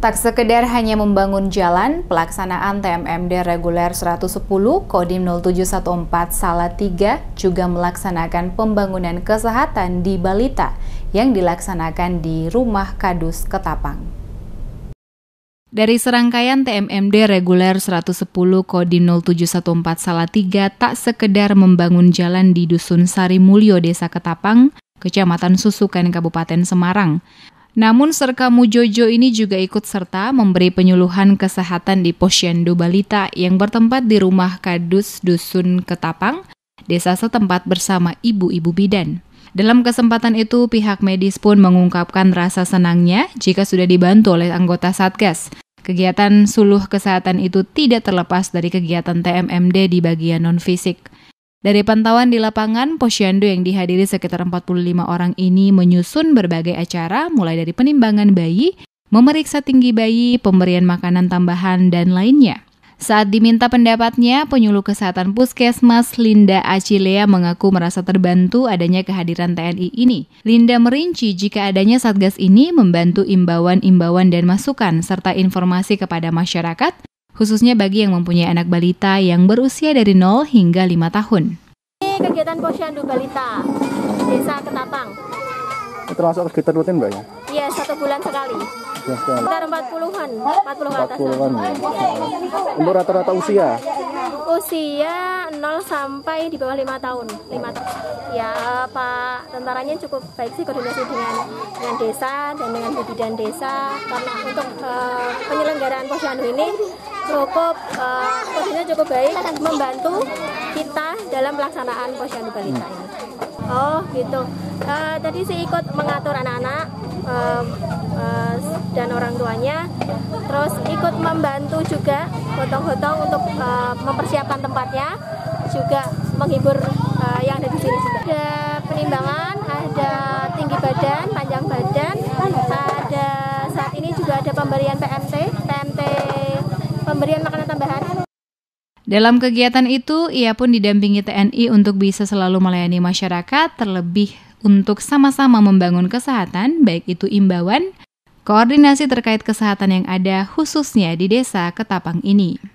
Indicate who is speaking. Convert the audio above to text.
Speaker 1: Tak sekedar hanya membangun jalan, pelaksanaan TMMD Reguler 110 Kodim 0714 Salatiga juga melaksanakan pembangunan kesehatan di balita yang dilaksanakan di Rumah Kadus Ketapang. Dari serangkaian TMMD Reguler 110 Kodim 0714 Salatiga tak sekedar membangun jalan di Dusun Sari Mulyo Desa Ketapang, Kecamatan Susukan Kabupaten Semarang, namun Serka Mujojo ini juga ikut serta memberi penyuluhan kesehatan di Posyandu Balita yang bertempat di rumah Kadus Dusun Ketapang, desa setempat bersama ibu-ibu bidan. Dalam kesempatan itu, pihak medis pun mengungkapkan rasa senangnya jika sudah dibantu oleh anggota Satgas. Kegiatan suluh kesehatan itu tidak terlepas dari kegiatan TMMD di bagian non-fisik. Dari pantauan di lapangan, posyandu yang dihadiri sekitar 45 orang ini menyusun berbagai acara mulai dari penimbangan bayi, memeriksa tinggi bayi, pemberian makanan tambahan, dan lainnya. Saat diminta pendapatnya, penyuluh kesehatan puskesmas Linda Acilea mengaku merasa terbantu adanya kehadiran TNI ini. Linda merinci jika adanya Satgas ini membantu imbauan-imbauan dan masukan serta informasi kepada masyarakat khususnya bagi yang mempunyai anak balita yang berusia dari 0 hingga 5 tahun.
Speaker 2: Ini kegiatan posyandu balita, desa Ketapang. Termasuk kegiatan rutin, Mbak? Ya? Iya, satu bulan sekali. Ya, Sekitar 40-an, 40 ke atas. 40-an, ya. Untuk rata-rata usia? usia 0 sampai di bawah 5 tahun 5 tahun ya Pak tentaranya cukup baik sih koordinasi dengan dengan desa dan dengan bidan desa karena untuk uh, penyelenggaraan posyandu ini cukup uh, cukup baik membantu kita dalam pelaksanaan posyandu balita ini hmm. oh gitu uh, tadi sih ikut mengatur anak-anak uh, dan orang tuanya terus ikut membantu juga gotong-gotong untuk uh, mempersiapkan tempatnya juga menghibur uh, yang ada di sini juga ada penimbangan ada tinggi badan panjang badan ada saat ini juga ada pemberian PMT PMT pemberian makanan tambahan
Speaker 1: dalam kegiatan itu, ia pun didampingi TNI untuk bisa selalu melayani masyarakat, terlebih untuk sama-sama membangun kesehatan, baik itu imbauan koordinasi terkait kesehatan yang ada khususnya di desa Ketapang ini.